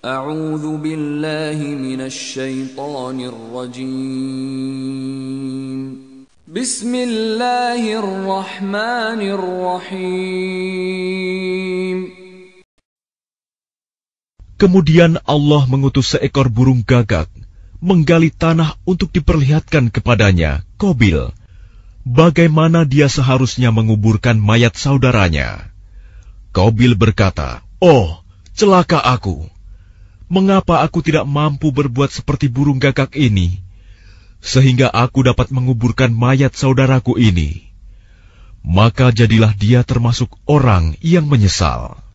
أعوذ بالله من الشيطان الرجيم بسم الله الرحمن الرحيم Kemudian Allah mengutus seekor burung gagak menggali tanah untuk diperlihatkan kepadanya, Kobil, bagaimana dia seharusnya menguburkan mayat saudaranya. Kobil berkata, Oh, celaka aku! mengapa aku tidak mampu berbuat seperti burung gagak ini, sehingga aku dapat menguburkan mayat saudaraku ini? Maka jadilah dia termasuk orang yang menyesal.